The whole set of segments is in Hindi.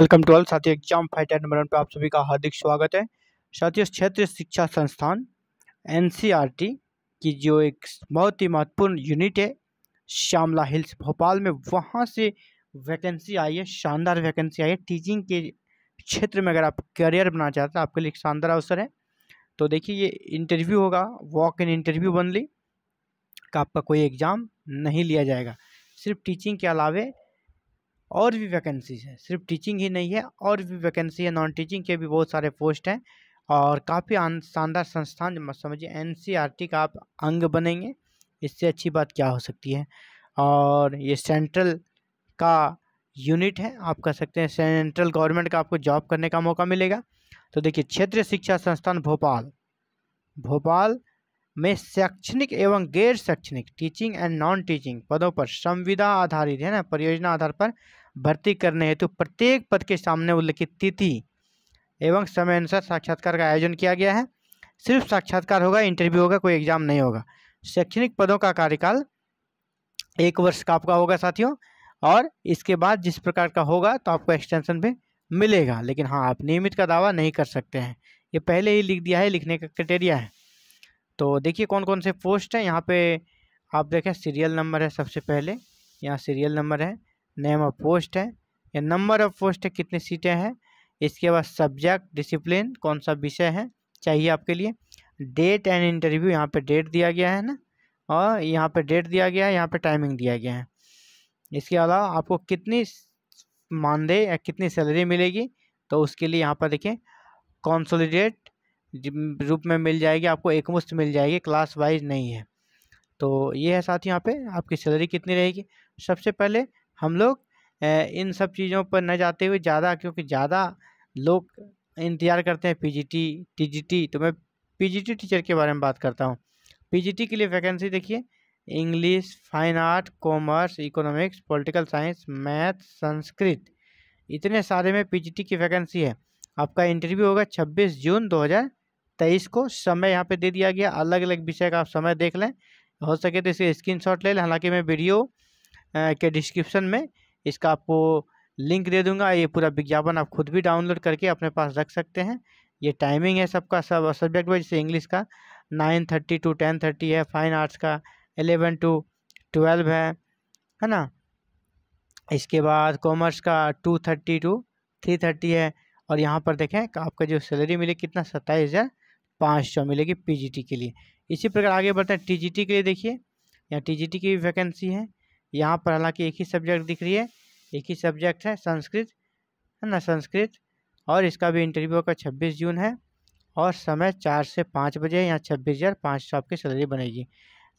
वेलकम टू ऑल साथी एग्जाम फाइटर नंबर वन पर आप सभी का हार्दिक स्वागत है साथियों क्षेत्रीय शिक्षा संस्थान एनसीईआरटी की जो एक बहुत ही महत्वपूर्ण यूनिट है श्यामला हिल्स भोपाल में वहाँ से वैकेंसी आई है शानदार वैकेंसी आई है टीचिंग के क्षेत्र में अगर आप करियर बनाना चाहते हैं आपके लिए एक शानदार अवसर है तो देखिए ये इंटरव्यू होगा वॉक इन इंटरव्यू ली का आपका कोई एग्ज़ाम नहीं लिया जाएगा सिर्फ टीचिंग के अलावे और भी वैकेंसीज है सिर्फ टीचिंग ही नहीं है और भी वैकेंसी है नॉन टीचिंग के भी बहुत सारे पोस्ट हैं और काफ़ी शानदार संस्थान समझिए एन e का आप अंग बनेंगे इससे अच्छी बात क्या हो सकती है और ये सेंट्रल का यूनिट है आप कह सकते हैं सेंट्रल गवर्नमेंट का आपको जॉब करने का मौका मिलेगा तो देखिए क्षेत्रीय शिक्षा संस्थान भोपाल भोपाल में शैक्षणिक एवं गैर शैक्षणिक टीचिंग एंड नॉन टीचिंग पदों पर संविदा आधारित है ना परियोजना आधार पर भर्ती करने हेतु तो प्रत्येक पद के सामने उल्लिखित तिथि एवं समय अनुसार साक्षात्कार का आयोजन किया गया है सिर्फ साक्षात्कार होगा इंटरव्यू होगा कोई एग्जाम नहीं होगा शैक्षणिक पदों का कार्यकाल एक वर्ष का आपका होगा साथियों और इसके बाद जिस प्रकार का होगा तो आपको एक्सटेंशन भी मिलेगा लेकिन हाँ आप नियमित का दावा नहीं कर सकते हैं ये पहले ही लिख दिया है लिखने का क्राइटेरिया है तो देखिए कौन कौन से पोस्ट हैं यहाँ पे आप देखें सीरियल नंबर है सबसे पहले यहाँ सीरियल नंबर है नेम ऑफ पोस्ट है या नंबर ऑफ पोस्ट है कितनी सीटें हैं इसके बाद सब्जेक्ट डिसिप्लिन कौन सा विषय है चाहिए आपके लिए डेट एंड इंटरव्यू यहाँ पे डेट दिया गया है ना और यहाँ पे डेट दिया गया है यहाँ पे टाइमिंग दिया गया है इसके अलावा आपको कितनी मानदेय या कितनी सैलरी मिलेगी तो उसके लिए यहाँ पर देखें कॉन्सोलिडेट रूप में मिल जाएगी आपको एकमुश्त मिल जाएगी क्लास वाइज नहीं है तो ये है साथ यहाँ पे आपकी सैलरी कितनी रहेगी सबसे पहले हम लोग इन सब चीज़ों पर न जाते हुए ज़्यादा क्योंकि ज़्यादा लोग इंतज़ार करते हैं पीजीटी टीजीटी तो मैं पीजीटी टीचर के बारे में बात करता हूँ पीजीटी के लिए वैकेंसी देखिए English fine art commerce economics political science math Sanskrit इतने सारे में पी की वैकेंसी है आपका इंटरव्यू होगा छब्बीस जून दो तेईस को समय यहाँ पे दे दिया गया अलग अलग विषय का आप समय देख लें हो सके तो इसे स्क्रीन ले लें हालांकि मैं वीडियो के डिस्क्रिप्शन में इसका आपको लिंक दे दूंगा ये पूरा विज्ञापन आप खुद भी डाउनलोड करके अपने पास रख सकते हैं ये टाइमिंग है सबका सब सब्जेक्ट वाइज जैसे इंग्लिश का nine thirty to ten thirty है फाइन आर्ट्स का एलेवन टू ट्वेल्व है है ना इसके बाद कॉमर्स का two thirty to three thirty है और यहाँ पर देखें आपका जो सैलरी मिलेगी कितना सत्ताईस हज़ार पाँच सौ मिलेगी टी के लिए इसी प्रकार आगे बढ़ते हैं टी के लिए देखिए यहाँ टी की भी वैकेंसी है यहाँ पर हालांकि एक ही सब्जेक्ट दिख रही है एक ही सब्जेक्ट है संस्कृत है ना संस्कृत और इसका भी इंटरव्यू का छब्बीस जून है और समय चार से पाँच बजे यहाँ छब्बीस हज़ार पाँच सौ आपकी सैलरी बनेगी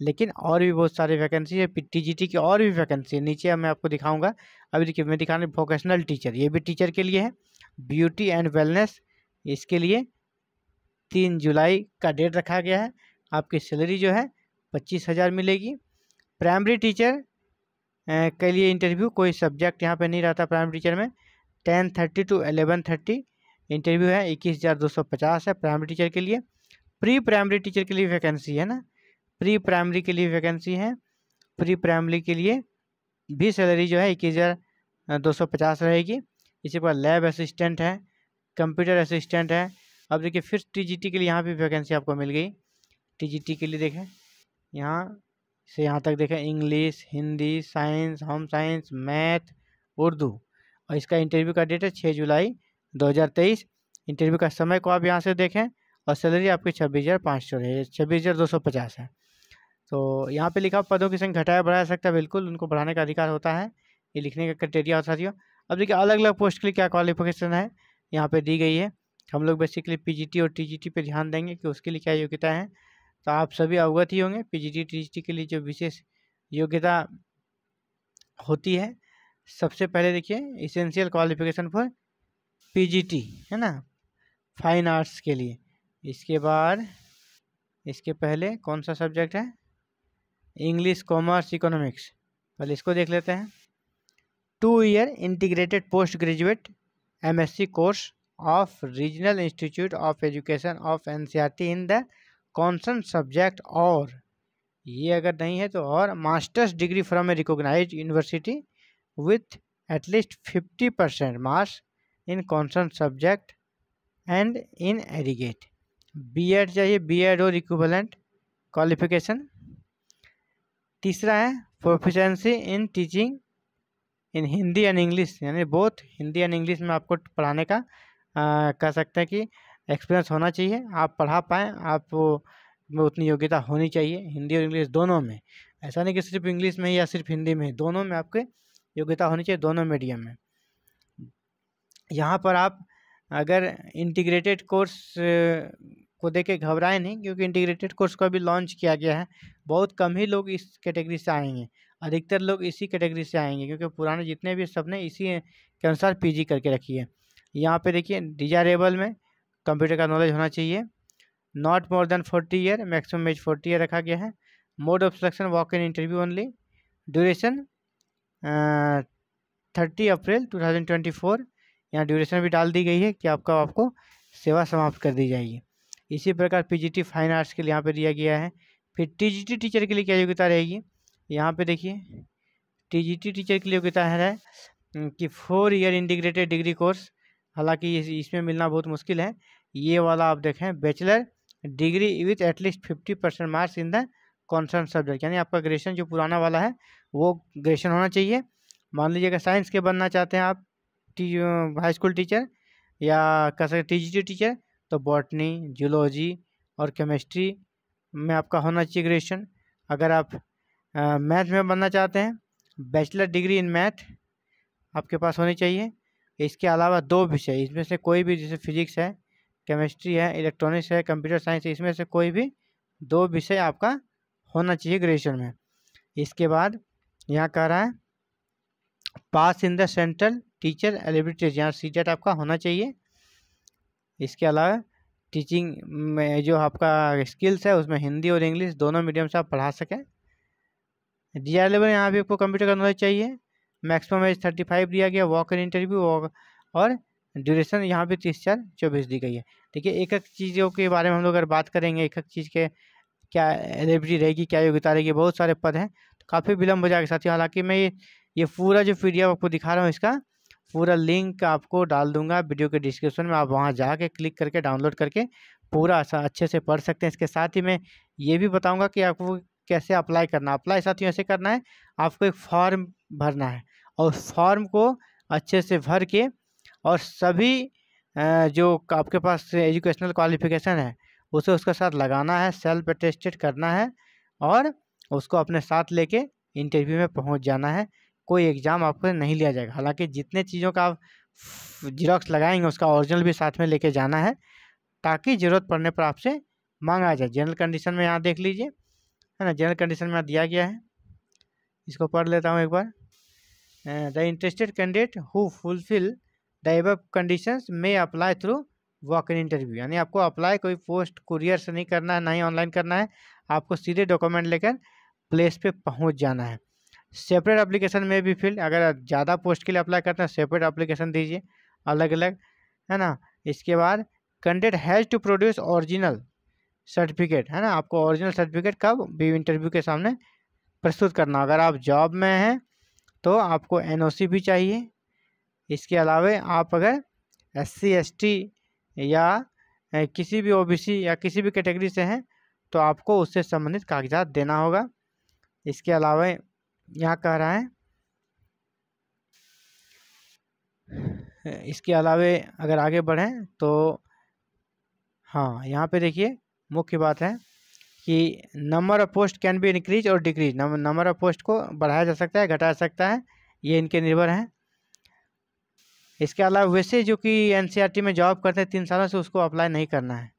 लेकिन और भी बहुत सारे वैकेंसी है टी जी टी की और भी वैकेंसी है नीचे मैं आपको दिखाऊंगा अभी देखिए मैं दिखा रही हूँ वोकेशनल टीचर ये भी टीचर के लिए है ब्यूटी एंड वेलनेस इसके लिए तीन जुलाई का डेट रखा गया है आपकी सैलरी जो है पच्चीस हज़ार मिलेगी प्राइमरी टीचर के लिए इंटरव्यू कोई सब्जेक्ट यहाँ पे नहीं रहता प्राइमरी टीचर में ten thirty to eleven thirty interview है इक्कीस हज़ार दो सौ पचास है प्राइमरी टीचर के लिए प्री प्राइमरी टीचर के लिए वैकेंसी है ना प्री प्राइमरी के लिए वैकेंसी है प्री प्राइमरी के लिए भी सैलरी जो है इक्कीस हज़ार दो सौ पचास रहेगी इसी पर लैब असिस्टेंट है कंप्यूटर असिस्टेंट है अब देखिए फिर टी के लिए यहाँ भी वैकेंसी आपको मिल गई टी के लिए देखें यहाँ से यहाँ तक देखें English Hindi science home science math Urdu और इसका इंटरव्यू का डेट है छः जुलाई 2023 इंटरव्यू का समय को आप यहाँ से देखें और सैलरी आपकी छब्बीस हज़ार पाँच सौ है छब्बीस हज़ार दो सौ पचास है तो यहाँ पे लिखा पदों की संख्या घटाया बढ़ाया सकता है बिल्कुल उनको बढ़ाने का अधिकार होता है ये लिखने का क्राइटेरिया होता था अब देखिए अलग अलग पोस्ट के लिए क्या क्वालिफिकेशन है यहाँ पर दी गई है हम लोग बेसिकली पी और टी पे ध्यान देंगे कि उसके लिए क्या योग्यता है तो आप सभी अवगत ही होंगे पीजीटी टीजीटी के लिए जो विशेष योग्यता होती है सबसे पहले देखिए इसेंशियल क्वालिफिकेशन फॉर पीजीटी है ना फाइन आर्ट्स के लिए इसके बाद इसके पहले कौन सा सब्जेक्ट है इंग्लिश कॉमर्स इकोनॉमिक्स पहले इसको देख लेते हैं two year integrated post graduate MSc course of regional institute of education of NCERT in the concern subject और ये अगर नहीं है तो और masters degree from a recognise university with at least fifty percent marks in concern subject and in aggregate B Ed चाहिए बी एड और इक्विवेलेंट क्वालिफिकेशन तीसरा है proficiency in teaching in Hindi and English यानी बोथ हिंदी एंड इंग्लिश में आपको पढ़ाने का कह सकते हैं कि एक्सपीरियंस होना चाहिए आप पढ़ा पाएँ आप में उतनी योग्यता होनी चाहिए हिंदी और इंग्लिश दोनों में ऐसा नहीं कि सिर्फ इंग्लिश में या सिर्फ हिंदी में दोनों में आपके योग्यता होनी चाहिए दोनों मीडियम में यहाँ पर आप अगर इंटीग्रेटेड कोर्स को के घबराएं नहीं क्योंकि इंटीग्रेटेड कोर्स को अभी लॉन्च किया गया है बहुत कम ही लोग इस कैटेगरी से आएंगे अधिकतर लोग इसी कैटेगरी से आएंगे क्योंकि पुराने जितने भी सब ने इसी के अनुसार पीजी करके रखी है यहाँ पे देखिए डिजायरेबल में कंप्यूटर का नॉलेज होना चाहिए not more than forty year maximum age forty year रखा गया है mode of selection walk in interview only duration thirty April two thousand twenty four यहाँ ड्यूरेशन भी डाल दी गई है कि आपका आपको सेवा समाप्त कर दी जाएगी इसी प्रकार पीजीटी फाइन आर्ट्स के लिए यहाँ पे दिया गया है फिर टीजीटी टीचर के लिए क्या योग्यता रहेगी यहाँ पे देखिए टीजीटी टीचर के लिए योग्यता है कि four year integrated degree course हालांकि इसमें मिलना बहुत मुश्किल है ये वाला आप देखें bachelor degree with at least fifty percent marks in the concern subject यानी आपका ग्रेजुएशन जो पुराना वाला है वो ग्रेजुएशन होना चाहिए मान लीजिए अगर साइंस के बनना चाहते हैं आप टी हाई स्कूल टीचर या कह सकते टी टीचर तो बॉटनी जूलॉजी और केमिस्ट्री में आपका होना चाहिए ग्रेजुएशन अगर आप मैथ में बनना चाहते हैं बैचलर डिग्री इन मैथ आपके पास होनी चाहिए इसके अलावा दो विषय इसमें से कोई भी जैसे फिजिक्स है केमिस्ट्री है इलेक्ट्रॉनिक्स है कंप्यूटर साइंस है इसमें से कोई भी दो विषय आपका होना चाहिए ग्रेजुएशन में इसके बाद यहाँ कह रहा है pass in the central teacher eligibilities यहाँ सी आपका होना चाहिए इसके अलावा टीचिंग में जो आपका स्किल्स है उसमें हिंदी और इंग्लिश दोनों मीडियम से आप पढ़ा सकें डी आर लेवल यहाँ भी आपको कंप्यूटर का नॉलेज चाहिए मैक्सिमम एज थर्टी फाइव दिया गया वॉकर इंटरव्यू और ड्यूरेशन यहाँ पे तीस चार चौबीस दी गई है देखिए एक एक चीज़ों के बारे में हम लोग अगर बात करेंगे एक एक चीज़ के क्या एलिबिलिटी रहेगी क्या योग्यता रहेगी बहुत सारे पद हैं तो काफ़ी विलम्ब हो जाएगा ही हालांकि मैं ये ये पूरा जो पी आपको दिखा रहा हूँ इसका पूरा लिंक आपको डाल दूंगा वीडियो के डिस्क्रिप्शन में आप वहाँ जाके क्लिक करके डाउनलोड करके पूरा अच्छे से पढ़ सकते हैं इसके साथ ही मैं ये भी बताऊँगा कि आपको कैसे अप्लाई करना अप्लाई साथियों ऐसे करना है आपको एक फॉर्म भरना है और उस फॉर्म को अच्छे से भर के और सभी जो आपके पास एजुकेशनल क्वालिफिकेशन है उसे उसके साथ लगाना है सेल्फ अटेस्टेड करना है और उसको अपने साथ लेके इंटरव्यू में पहुंच जाना है कोई एग्ज़ाम आपको नहीं लिया जाएगा हालांकि जितने चीज़ों का आप जिरोक्स लगाएंगे उसका ओरिजिनल भी साथ में लेके जाना है ताकि ज़रूरत पड़ने पर आपसे मांगा जाए जनरल कंडीशन में यहाँ देख लीजिए है ना जनरल कंडीशन में दिया गया है इसको पढ़ लेता हूँ एक बार the interested candidate who fulfil the above conditions में apply through walk in interview यानी आपको अप्लाई कोई पोस्ट कुरियर से नहीं करना है ना ही ऑनलाइन करना है आपको सीधे डॉक्यूमेंट लेकर प्लेस पे पहुंच जाना है सेपरेट अप्लीकेशन में भी फिल अगर ज़्यादा पोस्ट के लिए अप्लाई करते हैं सेपरेट अप्लीकेशन दीजिए अलग अलग है ना इसके बाद candidate has to produce original certificate है ना आपको ओरिजिनल सर्टिफिकेट कब बी इंटरव्यू के सामने प्रस्तुत करना अगर आप जॉब में हैं तो आपको एनओसी भी चाहिए इसके अलावा आप अगर एससी एसटी या किसी भी ओबीसी या किसी भी कैटेगरी से हैं तो आपको उससे संबंधित कागजात देना होगा इसके अलावा यहाँ कह रहा है इसके अलावा अगर आगे बढ़ें तो हाँ यहाँ पे देखिए मुख्य बात है कि number of post can be increase और डिक्रीज नंबर ऑफ पोस्ट को बढ़ाया जा सकता है घटा सकता है ये इनके निर्भर हैं इसके अलावा वैसे जो कि एनसीईआरटी e में जॉब करते हैं तीन सालों से उसको अप्लाई नहीं करना है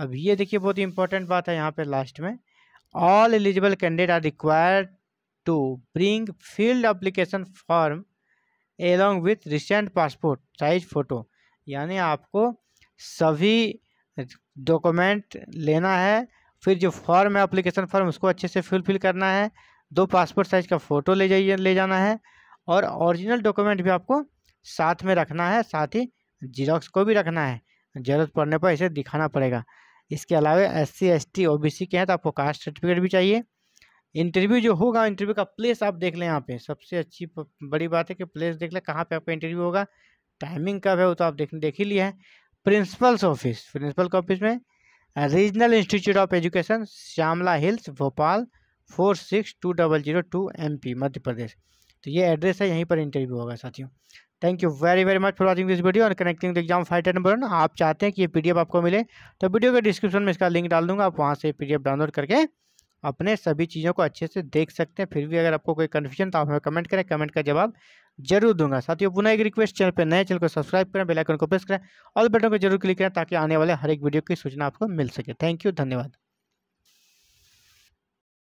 अब ये देखिए बहुत इंपॉर्टेंट बात है यहाँ पे लास्ट में all eligible candidate are required to bring field application form along with recent passport size photo यानी आपको सभी डॉक्यूमेंट लेना है फिर जो फॉर्म है अप्लीकेशन फॉर्म उसको अच्छे से फिल करना है दो पासपोर्ट साइज़ का फ़ोटो ले जाइए ले जाना है और ओरिजिनल डॉक्यूमेंट भी आपको साथ में रखना है साथ ही जीरोक्स को भी रखना है ज़रूरत पड़ने पर इसे दिखाना पड़ेगा इसके अलावा S C S T O B C के हैं तो आपको कास्ट सर्टिफिकेट भी चाहिए इंटरव्यू जो होगा इंटरव्यू का प्लेस आप देख लें यहाँ पे सबसे अच्छी बड़ी बात है कि प्लेस देख लें कहाँ पे आपका इंटरव्यू होगा टाइमिंग कब है वो तो आप देख देख ही लिया है प्रिंसिपल्स ऑफिस प्रिंसिपल के ऑफिस में regional institute of education Shyamla Hills Bhopal four six two double zero two M P Madhya Pradesh तो ये एड्रेस है यहीं पर इंटरव्यू होगा साथियों thank you very very much for watching this video और connecting the exam fighter number one आप चाहते हैं कि ये पीडीएफ आपको मिले तो वीडियो के डिस्क्रिप्शन में इसका लिंक डाल दूंगा आप वहाँ से पीडीएफ डाउनलोड करके अपने सभी चीज़ों को अच्छे से देख सकते हैं फिर भी अगर आपको कोई कन्फ्यूजन तो आप हमें कमेंट करें कमेंट का जवाब जरूर दूंगा साथियों पुनः एक रिक्वेस्ट चैनल पर नए चैनल को सब्सक्राइब करें बेलाइकन को प्रेस करें और बटन को जरूर क्लिक करें ताकि आने वाले हर एक वीडियो की सूचना आपको मिल सके थैंक यू धन्यवाद